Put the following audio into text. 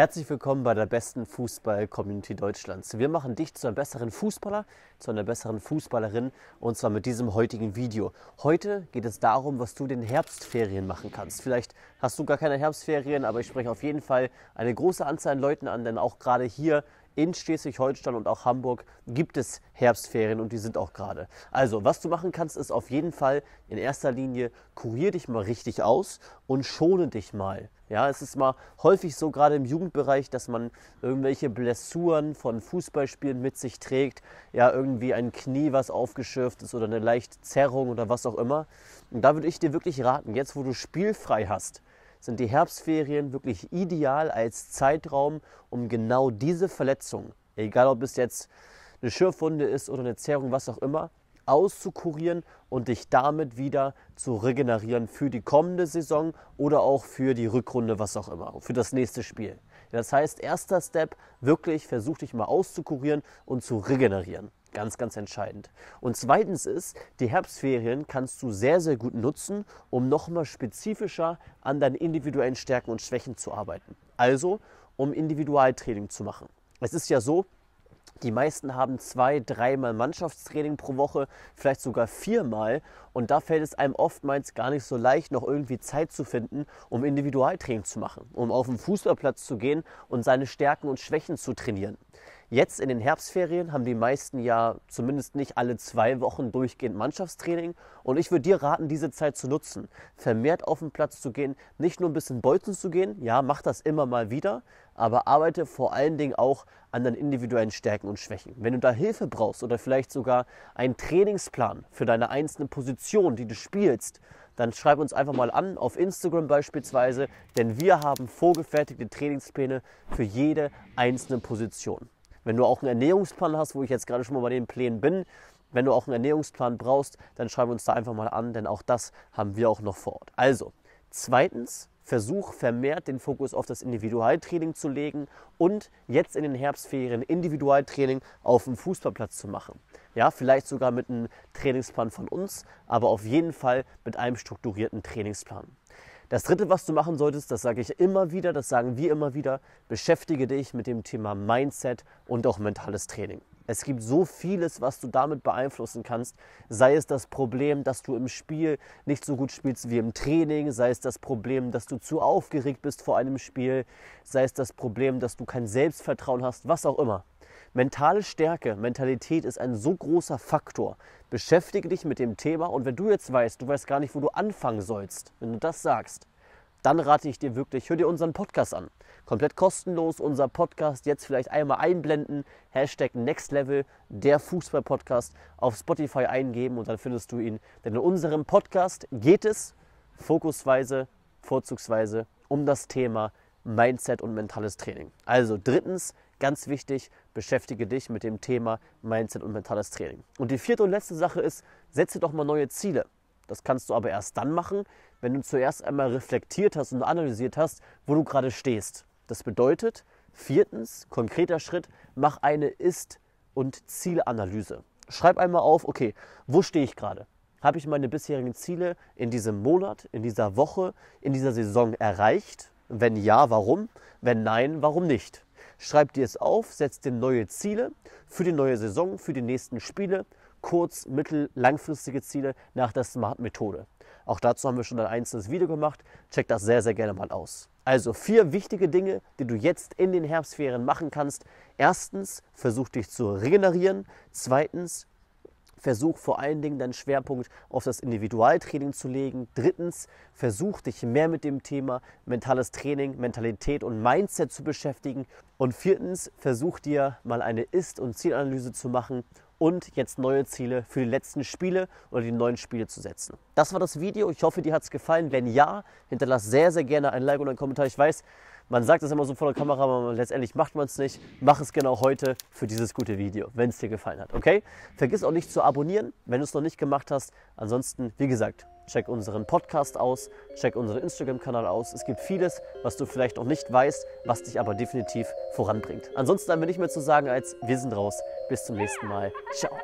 Herzlich willkommen bei der besten Fußball-Community Deutschlands. Wir machen dich zu einem besseren Fußballer, zu einer besseren Fußballerin und zwar mit diesem heutigen Video. Heute geht es darum, was du in den Herbstferien machen kannst. Vielleicht hast du gar keine Herbstferien, aber ich spreche auf jeden Fall eine große Anzahl an Leuten an, denn auch gerade hier in Schleswig-Holstein und auch Hamburg gibt es Herbstferien und die sind auch gerade. Also, was du machen kannst, ist auf jeden Fall in erster Linie kurier dich mal richtig aus und schone dich mal. Ja, es ist mal häufig so, gerade im Jugendbereich, dass man irgendwelche Blessuren von Fußballspielen mit sich trägt, ja, irgendwie ein Knie, was aufgeschürft ist oder eine leichte Zerrung oder was auch immer. Und da würde ich dir wirklich raten, jetzt wo du spielfrei hast, sind die Herbstferien wirklich ideal als Zeitraum, um genau diese Verletzung, egal ob es jetzt eine Schürfwunde ist oder eine Zerrung, was auch immer, auszukurieren und dich damit wieder zu regenerieren für die kommende Saison oder auch für die Rückrunde, was auch immer, für das nächste Spiel. Das heißt, erster Step, wirklich versuch dich mal auszukurieren und zu regenerieren. Ganz, ganz entscheidend. Und zweitens ist, die Herbstferien kannst du sehr, sehr gut nutzen, um nochmal spezifischer an deinen individuellen Stärken und Schwächen zu arbeiten. Also, um Individualtraining zu machen. Es ist ja so, die meisten haben zwei, dreimal Mannschaftstraining pro Woche, vielleicht sogar viermal. Und da fällt es einem oftmals gar nicht so leicht, noch irgendwie Zeit zu finden, um Individualtraining zu machen, um auf den Fußballplatz zu gehen und seine Stärken und Schwächen zu trainieren. Jetzt in den Herbstferien haben die meisten ja zumindest nicht alle zwei Wochen durchgehend Mannschaftstraining. Und ich würde dir raten, diese Zeit zu nutzen, vermehrt auf den Platz zu gehen, nicht nur ein bisschen bolzen zu gehen, ja, mach das immer mal wieder, aber arbeite vor allen Dingen auch an deinen individuellen Stärken und Schwächen. Wenn du da Hilfe brauchst oder vielleicht sogar einen Trainingsplan für deine einzelne Position, die du spielst, dann schreib uns einfach mal an, auf Instagram beispielsweise, denn wir haben vorgefertigte Trainingspläne für jede einzelne Position. Wenn du auch einen Ernährungsplan hast, wo ich jetzt gerade schon mal bei den Plänen bin, wenn du auch einen Ernährungsplan brauchst, dann schreibe uns da einfach mal an, denn auch das haben wir auch noch vor Ort. Also, zweitens, versuch vermehrt den Fokus auf das Individualtraining zu legen und jetzt in den Herbstferien Individualtraining auf dem Fußballplatz zu machen. Ja, vielleicht sogar mit einem Trainingsplan von uns, aber auf jeden Fall mit einem strukturierten Trainingsplan. Das Dritte, was du machen solltest, das sage ich immer wieder, das sagen wir immer wieder, beschäftige dich mit dem Thema Mindset und auch mentales Training. Es gibt so vieles, was du damit beeinflussen kannst. Sei es das Problem, dass du im Spiel nicht so gut spielst wie im Training, sei es das Problem, dass du zu aufgeregt bist vor einem Spiel, sei es das Problem, dass du kein Selbstvertrauen hast, was auch immer. Mentale Stärke, Mentalität ist ein so großer Faktor. Beschäftige dich mit dem Thema und wenn du jetzt weißt, du weißt gar nicht, wo du anfangen sollst, wenn du das sagst, dann rate ich dir wirklich, hör dir unseren Podcast an. Komplett kostenlos, unser Podcast jetzt vielleicht einmal einblenden, Hashtag NextLevel, der Fußballpodcast, auf Spotify eingeben und dann findest du ihn. Denn in unserem Podcast geht es fokusweise, vorzugsweise um das Thema Mindset und mentales Training. Also drittens, ganz wichtig, beschäftige dich mit dem Thema Mindset und mentales Training. Und die vierte und letzte Sache ist, setze doch mal neue Ziele. Das kannst du aber erst dann machen, wenn du zuerst einmal reflektiert hast und analysiert hast, wo du gerade stehst. Das bedeutet, viertens, konkreter Schritt, mach eine Ist- und Zielanalyse. Schreib einmal auf, okay, wo stehe ich gerade? Habe ich meine bisherigen Ziele in diesem Monat, in dieser Woche, in dieser Saison erreicht? Wenn ja, warum? Wenn nein, warum nicht? Schreib dir es auf, setz dir neue Ziele für die neue Saison, für die nächsten Spiele, kurz-, mittel-, langfristige Ziele nach der Smart-Methode. Auch dazu haben wir schon ein einzelnes Video gemacht. Check das sehr, sehr gerne mal aus. Also vier wichtige Dinge, die du jetzt in den Herbstferien machen kannst. Erstens, versuch dich zu regenerieren. Zweitens, versuch vor allen Dingen deinen Schwerpunkt auf das Individualtraining zu legen. Drittens, versuch dich mehr mit dem Thema mentales Training, Mentalität und Mindset zu beschäftigen. Und viertens, versuch dir mal eine Ist- und Zielanalyse zu machen und jetzt neue Ziele für die letzten Spiele oder die neuen Spiele zu setzen. Das war das Video. Ich hoffe, dir hat es gefallen. Wenn ja, hinterlass sehr, sehr gerne ein Like und einen Kommentar. Ich weiß, man sagt es immer so vor der Kamera, aber letztendlich macht man es nicht. Mach es genau heute für dieses gute Video, wenn es dir gefallen hat, okay? Vergiss auch nicht zu abonnieren, wenn du es noch nicht gemacht hast. Ansonsten, wie gesagt, check unseren Podcast aus, check unseren Instagram-Kanal aus. Es gibt vieles, was du vielleicht noch nicht weißt, was dich aber definitiv voranbringt. Ansonsten haben wir nicht mehr zu sagen als wir sind raus. Bis zum nächsten Mal. Ciao.